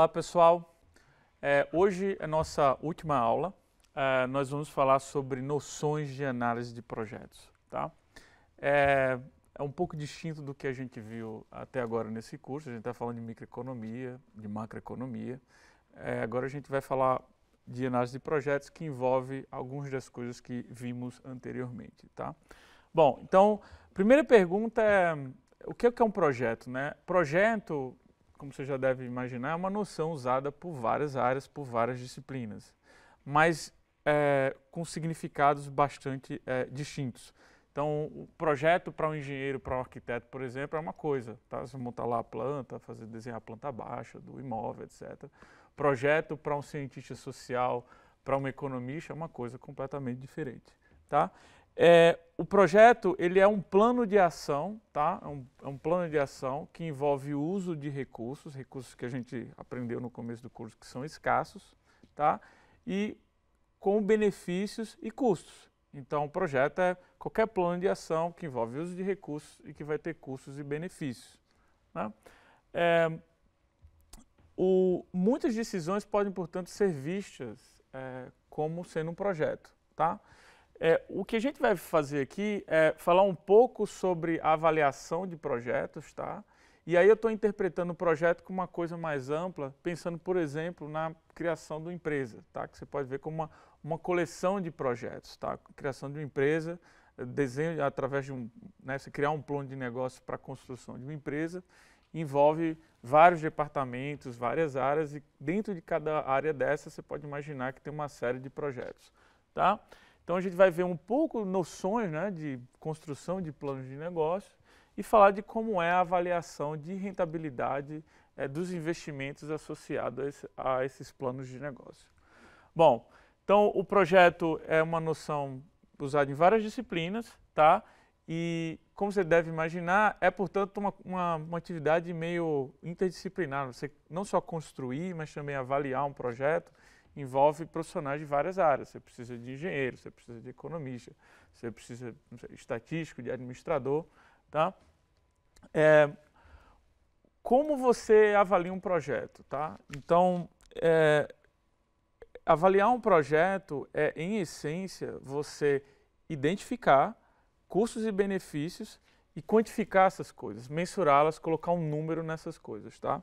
Olá pessoal, é, hoje é nossa última aula, é, nós vamos falar sobre noções de análise de projetos, tá? É, é, um pouco distinto do que a gente viu até agora nesse curso, a gente está falando de microeconomia, de macroeconomia, é, agora a gente vai falar de análise de projetos que envolve algumas das coisas que vimos anteriormente, tá? Bom, então, primeira pergunta é, o que é, é um projeto, né? Projeto, como você já deve imaginar, é uma noção usada por várias áreas, por várias disciplinas, mas é, com significados bastante é, distintos. Então, o projeto para um engenheiro, para um arquiteto, por exemplo, é uma coisa. Tá? Você montar lá a planta, fazer desenhar a planta baixa do imóvel, etc. Projeto para um cientista social, para um economista, é uma coisa completamente diferente. Tá? É, o projeto ele é um plano de ação, tá? É um, é um, plano de ação que envolve o uso de recursos, recursos que a gente aprendeu no começo do curso que são escassos, tá? E com benefícios e custos. Então, o projeto é qualquer plano de ação que envolve o uso de recursos e que vai ter custos e benefícios. Né? É, o, muitas decisões podem, portanto, ser vistas é, como sendo um projeto, tá? É, o que a gente vai fazer aqui é falar um pouco sobre a avaliação de projetos, tá? E aí eu estou interpretando o projeto como uma coisa mais ampla, pensando, por exemplo, na criação de uma empresa, tá? Que você pode ver como uma, uma coleção de projetos, tá? Criação de uma empresa, desenho através de um, né, você criar um plano de negócio para a construção de uma empresa, envolve vários departamentos, várias áreas e dentro de cada área dessa você pode imaginar que tem uma série de projetos, tá? Então a gente vai ver um pouco noções né, de construção de planos de negócio e falar de como é a avaliação de rentabilidade é, dos investimentos associados a esses planos de negócio. Bom, então o projeto é uma noção usada em várias disciplinas, tá? E como você deve imaginar, é portanto uma, uma, uma atividade meio interdisciplinar. Você não só construir, mas também avaliar um projeto, envolve profissionais de várias áreas. Você precisa de engenheiro, você precisa de economista, você precisa de estatístico, de administrador, tá? É, como você avalia um projeto, tá? Então, é, avaliar um projeto é, em essência, você identificar custos e benefícios e quantificar essas coisas, mensurá-las, colocar um número nessas coisas, tá?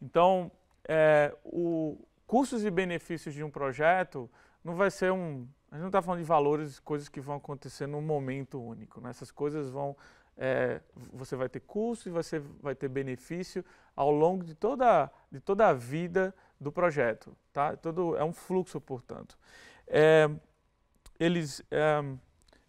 Então, é, o, custos e benefícios de um projeto não vai ser um. A gente não está falando de valores, coisas que vão acontecer num momento único. Né? Essas coisas vão. É, você vai ter custo e você vai ter benefício ao longo de toda, de toda a vida do projeto. Tá? Todo, é um fluxo, portanto. É, eles, é,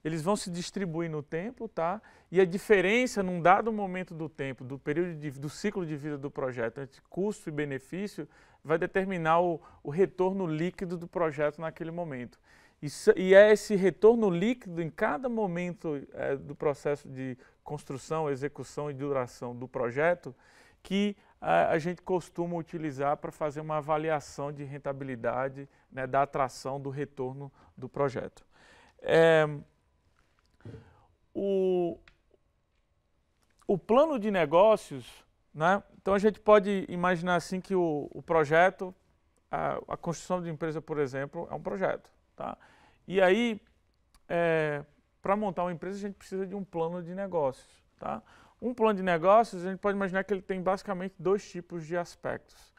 eles vão se distribuir no tempo, tá? E a diferença num dado momento do tempo, do período de, do ciclo de vida do projeto, entre custo e benefício, vai determinar o, o retorno líquido do projeto naquele momento. Isso, e é esse retorno líquido em cada momento é, do processo de construção, execução e duração do projeto que a, a gente costuma utilizar para fazer uma avaliação de rentabilidade né, da atração do retorno do projeto. É, o, o plano de negócios né? Então a gente pode imaginar assim que o, o projeto, a, a, construção de empresa, por exemplo, é um projeto. Tá? E aí, é, para montar uma empresa, a gente precisa de um plano de negócios. Tá? Um plano de negócios, a gente pode imaginar que ele tem basicamente dois tipos de aspectos.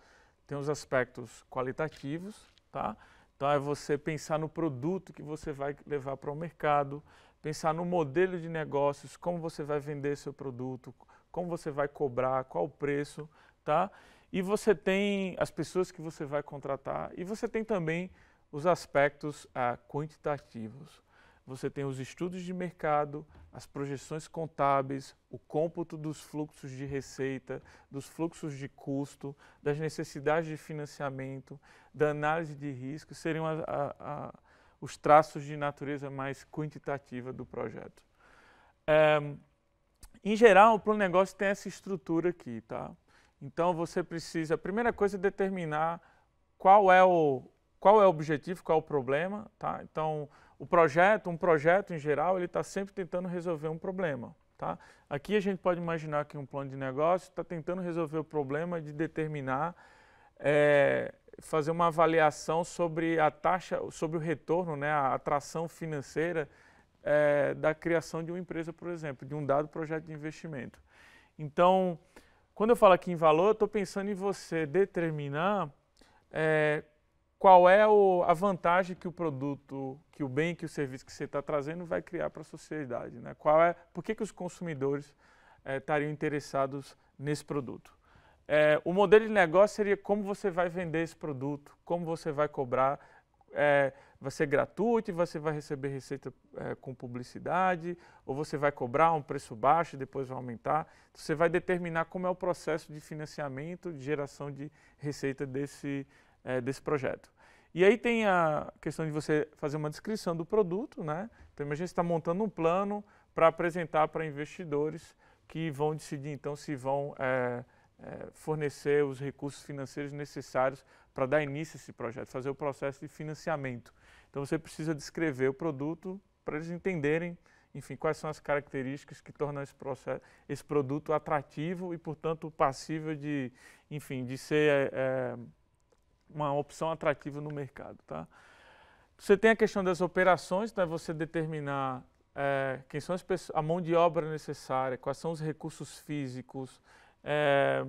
Tem os aspectos qualitativos, tá? então é você pensar no produto que você vai levar para o mercado, pensar no modelo de negócios, como você vai vender seu produto, como você vai cobrar, qual o preço, tá? E você tem as pessoas que você vai contratar e você tem também os aspectos ah, quantitativos. Você tem os estudos de mercado, as projeções contábeis, o cômputo dos fluxos de receita, dos fluxos de custo, das necessidades de financiamento, da análise de risco, seriam a, a, a, os traços de natureza mais quantitativa do projeto. Um, eh, em geral, o plano de negócio tem essa estrutura aqui, tá? Então você precisa, a primeira coisa é determinar qual é o, qual é o objetivo, qual é o problema, tá? Então, o projeto, um projeto em geral, ele está sempre tentando resolver um problema, tá? Aqui a gente pode imaginar que um plano de negócio está tentando resolver o problema de determinar, é, fazer uma avaliação sobre a taxa, sobre o retorno, né, a atração financeira é, da criação de uma empresa, por exemplo, de um dado projeto de investimento. Então, quando eu falo aqui em valor, eu estou pensando em você determinar é, qual é o, a vantagem que o produto, que o bem, que o serviço que você está trazendo vai criar para a sociedade. Né? Qual é, por que, que os consumidores é, estariam interessados nesse produto? É, o modelo de negócio seria como você vai vender esse produto, como você vai cobrar, é, vai ser gratuito e você vai receber receita é, com publicidade, ou você vai cobrar um preço baixo e depois vai aumentar. Então, você vai determinar como é o processo de financiamento, de geração de receita desse, é, desse projeto. E aí tem a questão de você fazer uma descrição do produto, né? Então imagina você está montando um plano para apresentar para investidores que vão decidir então se vão é, é, fornecer os recursos financeiros necessários para dar início a esse projeto, fazer o processo de financiamento. Então você precisa descrever o produto para eles entenderem, enfim, quais são as características que tornam esse, processo, esse produto atrativo e, portanto, passível de, enfim, de ser é, é, uma opção atrativa no mercado, tá? Você tem a questão das operações, né? você determinar é, quem são as pessoas, a mão de obra necessária, quais são os recursos físicos, é,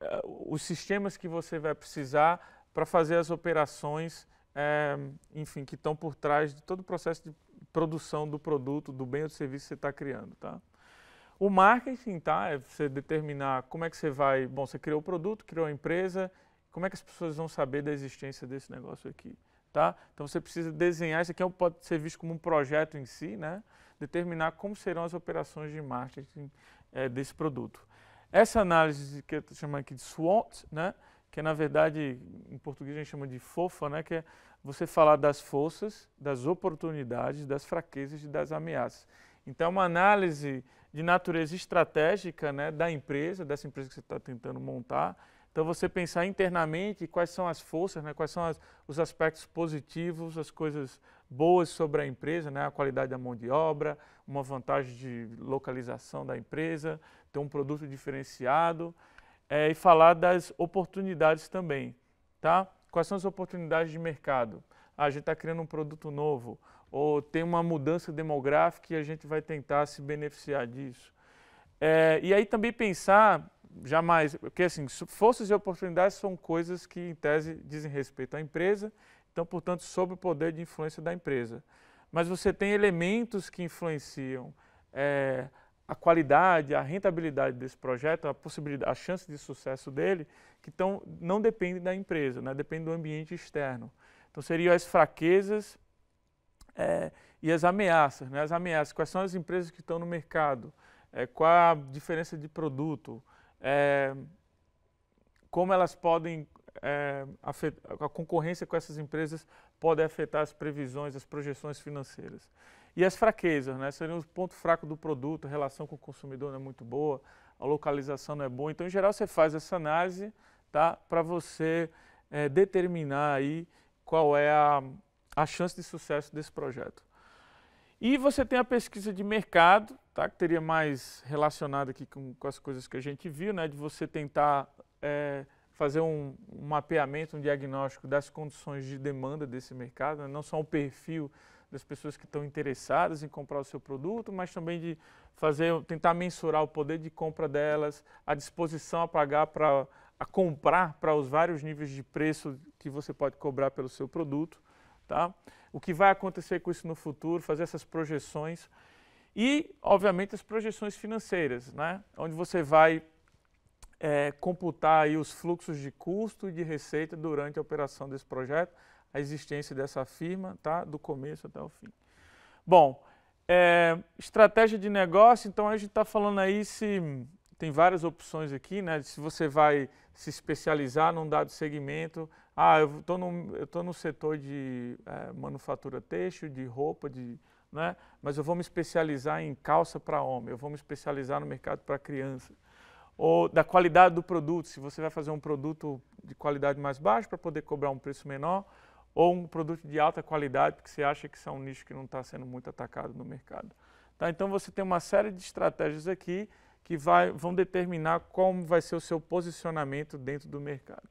é os sistemas que você vai precisar para fazer as operações é, enfim, que estão por trás de todo o processo de produção do produto, do bem ou do serviço que você está criando, tá? O marketing, tá? É você determinar como é que você vai... Bom, você criou o produto, criou a empresa, como é que as pessoas vão saber da existência desse negócio aqui, tá? Então você precisa desenhar, isso aqui é pode ser visto como um projeto em si, né? Determinar como serão as operações de marketing é, desse produto. Essa análise que eu estou chamando aqui de SWOT, né? que na verdade em português a gente chama de fofa, né? que é você falar das forças, das oportunidades, das fraquezas e das ameaças. Então, é uma análise de natureza estratégica né, da empresa, dessa empresa que você está tentando montar. Então, você pensar internamente quais são as forças, né, quais são as, os aspectos positivos, as coisas boas sobre a empresa, né, a qualidade da mão de obra, uma vantagem de localização da empresa, ter um produto diferenciado é, e falar das oportunidades também, tá? Quais são as oportunidades de mercado? Ah, a gente está criando um produto novo ou tem uma mudança demográfica e a gente vai tentar se beneficiar disso. É, e aí também pensar jamais, porque assim, forças e oportunidades são coisas que em tese dizem respeito à empresa, então portanto sob o poder de influência da empresa. Mas você tem elementos que influenciam é, a qualidade, a rentabilidade desse projeto, a possibilidade, a chance de sucesso dele, que tão, não depende da empresa, né? depende do ambiente externo. Então seriam as fraquezas é, e as ameaças. Né? As ameaças, quais são as empresas que estão no mercado, é, qual a diferença de produto, é, como elas podem é, a concorrência com essas empresas pode afetar as previsões, as projeções financeiras. E as fraquezas, né? Seriam os pontos fracos do produto, a relação com o consumidor não é muito boa, a localização não é boa. Então, em geral, você faz essa análise, tá? Para você é, determinar aí qual é a, a chance de sucesso desse projeto. E você tem a pesquisa de mercado, tá? que teria mais relacionado aqui com, com as coisas que a gente viu, né? de você tentar é, fazer um, um, mapeamento, um diagnóstico das condições de demanda desse mercado, né? não só o perfil das pessoas que estão interessadas em comprar o seu produto, mas também de fazer, tentar mensurar o poder de compra delas, a disposição a pagar para a comprar para os vários níveis de preço que você pode cobrar pelo seu produto, tá? O que vai acontecer com isso no futuro, fazer essas projeções e, obviamente, as projeções financeiras, né? Onde você vai é, computar aí os fluxos de custo e de receita durante a operação desse projeto a existência dessa firma, tá? Do começo até o fim. Bom, é, estratégia de negócio, então a gente está falando aí se tem várias opções aqui, né? Se você vai se especializar num dado segmento, ah, eu estou no, eu no setor de é, manufatura têxtil, de roupa, de, né? Mas eu vou me especializar em calça para homem, eu vou me especializar no mercado para criança. Ou da qualidade do produto, se você vai fazer um produto de qualidade mais baixa para poder cobrar um preço menor, ou um produto de alta qualidade, porque você acha que são é um nicho que não está sendo muito atacado no mercado. Tá? Então você tem uma série de estratégias aqui que vai, vão determinar como vai ser o seu posicionamento dentro do mercado.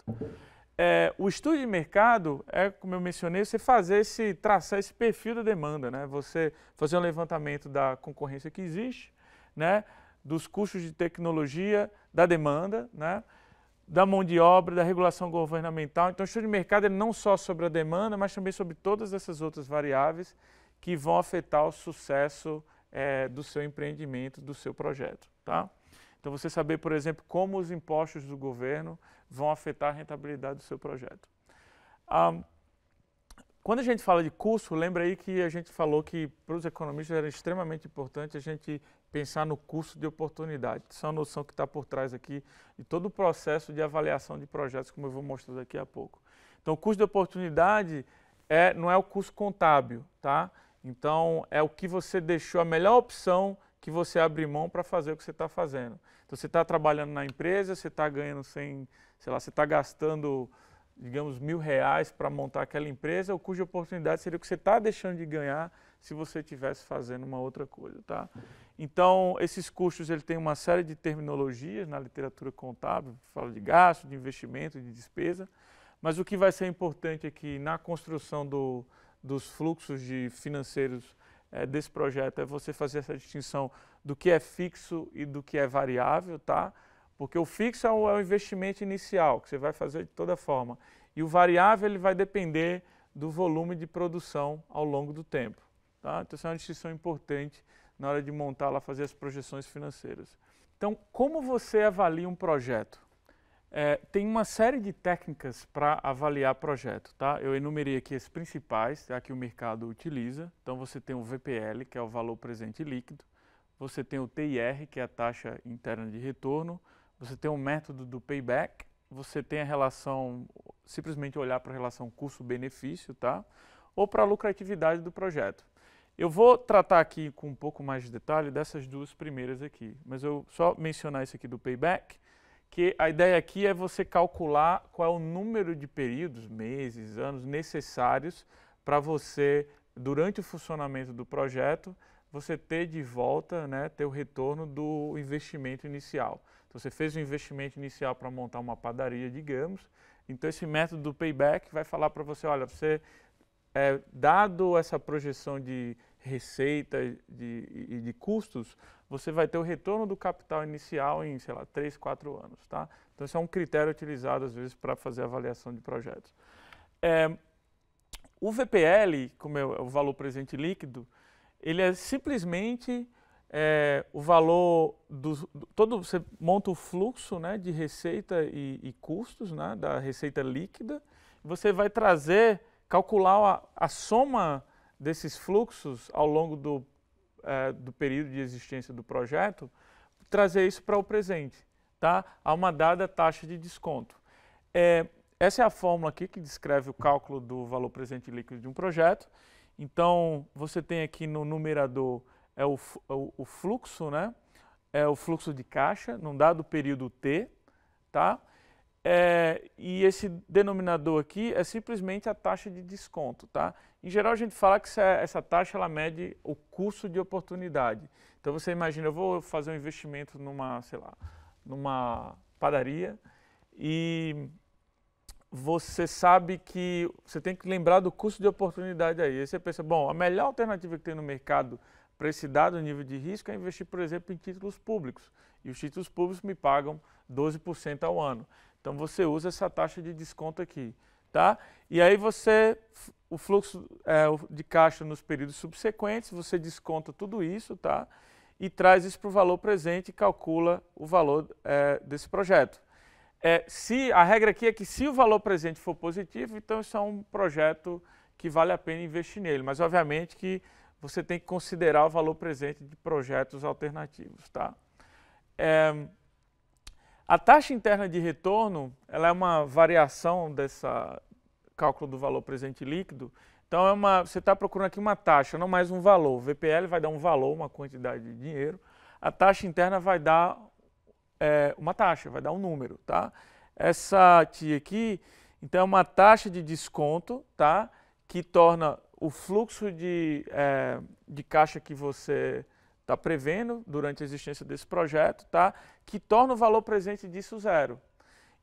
É, o estudo de mercado é, como eu mencionei, você fazer esse, traçar esse perfil da demanda, né? Você fazer um levantamento da concorrência que existe, né? Dos custos de tecnologia, da demanda, né? da mão de obra, da regulação governamental. Então, o estudo de mercado é não só sobre a demanda, mas também sobre todas essas outras variáveis que vão afetar o sucesso é, do seu empreendimento, do seu projeto. Tá? Então, você saber, por exemplo, como os impostos do governo vão afetar a rentabilidade do seu projeto. Ah, quando a gente fala de curso, lembra aí que a gente falou que para os economistas era extremamente importante a gente pensar no custo de oportunidade. Essa é uma noção que está por trás aqui de todo o processo de avaliação de projetos, como eu vou mostrar daqui a pouco. Então, o custo de oportunidade é, não é o custo contábil, tá? Então, é o que você deixou, a melhor opção que você abre mão para fazer o que você está fazendo. Então, você está trabalhando na empresa, você está ganhando sem, sei lá, você está gastando, digamos, mil reais para montar aquela empresa, o custo de oportunidade seria o que você está deixando de ganhar se você estivesse fazendo uma outra coisa, tá? Então, esses custos ele tem uma série de terminologias na literatura contábil, fala de gasto, de investimento, de despesa, mas o que vai ser importante aqui é na construção do, dos fluxos de financeiros é, desse projeto é você fazer essa distinção do que é fixo e do que é variável, tá? Porque o fixo é o, é o investimento inicial, que você vai fazer de toda forma, e o variável ele vai depender do volume de produção ao longo do tempo. Tá? Então, essa é uma distinção importante na hora de montar lá, fazer as projeções financeiras. Então, como você avalia um projeto? É, tem uma série de técnicas para avaliar projeto, tá? Eu enumerei aqui as principais, tá? que o mercado utiliza. Então, você tem o VPL, que é o valor presente líquido. Você tem o TIR, que é a taxa interna de retorno. Você tem o método do payback. Você tem a relação, simplesmente olhar para a relação custo-benefício, tá? Ou para a lucratividade do projeto. Eu vou tratar aqui com um pouco mais de detalhe dessas duas primeiras aqui, mas eu só mencionar isso aqui do payback, que a ideia aqui é você calcular qual é o número de períodos, meses, anos necessários para você, durante o funcionamento do projeto, você ter de volta, né, ter o retorno do investimento inicial. Então, você fez um investimento inicial para montar uma padaria, digamos, então esse método do payback vai falar para você, olha, você é, dado essa projeção de receita e de, de, custos, você vai ter o retorno do capital inicial em, sei lá, 3, 4 anos, tá? Então, isso é um critério utilizado, às vezes, para fazer avaliação de projetos. É, o VPL, como é, é o valor presente líquido, ele é simplesmente é, o valor do, todo você monta o fluxo né, de receita e, e custos né, da receita líquida você vai trazer calcular a, a soma desses fluxos ao longo do, é, do período de existência do projeto, trazer isso para o presente, tá? a uma dada taxa de desconto. É, essa é a fórmula aqui que descreve o cálculo do valor presente líquido de um projeto. Então, você tem aqui no numerador é o, o, o fluxo, né? é o fluxo de caixa num dado período T, tá? É, e esse denominador aqui é simplesmente a taxa de desconto, tá? Em geral a gente fala que essa, taxa ela mede o custo de oportunidade. Então você imagina, eu vou fazer um investimento numa, sei lá, numa padaria e você sabe que você tem que lembrar do custo de oportunidade aí. Aí você pensa, bom, a melhor alternativa que tem no mercado para esse dado nível de risco é investir, por exemplo, em títulos públicos. E os títulos públicos me pagam 12% ao ano. Então você usa essa taxa de desconto aqui, tá? E aí você, o fluxo é, de caixa nos períodos subsequentes, você desconta tudo isso, tá? E traz isso para o valor presente e calcula o valor é, desse projeto. É, se A regra aqui é que se o valor presente for positivo, então isso é um projeto que vale a pena investir nele. Mas obviamente que você tem que considerar o valor presente de projetos alternativos, tá? É, a taxa interna de retorno ela é uma variação dessa cálculo do valor presente líquido. Então é uma, você está procurando aqui uma taxa, não mais um valor. O VPL vai dar um valor, uma quantidade de dinheiro. A taxa interna vai dar é, uma taxa, vai dar um número, tá? Essa TI aqui, então é uma taxa de desconto, tá? Que torna o fluxo de, é, de caixa que você está prevendo durante a existência desse projeto, tá? que torna o valor presente disso zero.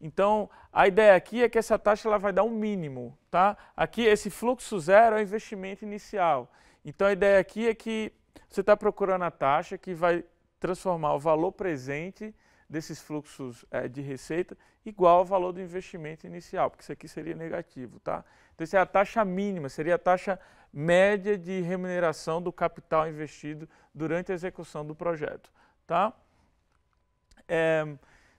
Então, a ideia aqui é que essa taxa ela vai dar um mínimo. Tá? Aqui, esse fluxo zero é o investimento inicial. Então, a ideia aqui é que você está procurando a taxa que vai transformar o valor presente desses fluxos é, de receita igual ao valor do investimento inicial, porque isso aqui seria negativo. Tá? Então, essa é a taxa mínima, seria a taxa média de remuneração do capital investido durante a execução do projeto. Tá? É,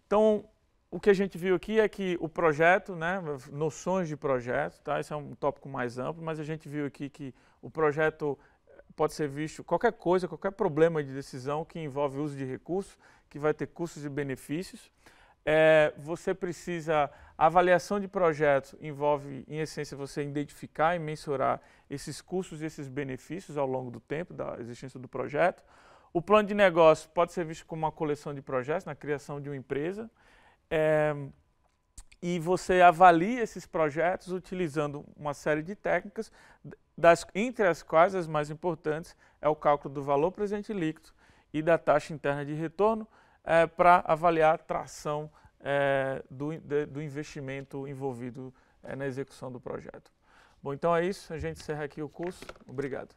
então, o que a gente viu aqui é que o projeto, né, noções de projeto, tá? Esse é um tópico mais amplo, mas a gente viu aqui que o projeto eh, pode ser visto qualquer coisa, qualquer problema de decisão que envolve uso de recursos, que vai ter custos e benefícios é, você precisa. A avaliação de projetos envolve, em essência, você identificar e mensurar esses custos e esses benefícios ao longo do tempo da existência do projeto. O plano de negócio pode ser visto como uma coleção de projetos na criação de uma empresa. É, e você avalia esses projetos utilizando uma série de técnicas, das, entre as quais as mais importantes é o cálculo do valor presente líquido e da taxa interna de retorno, é, para avaliar a tração é, do, de, do, investimento envolvido é, na execução do projeto. Bom, então é isso. A gente encerra aqui o curso. Obrigado.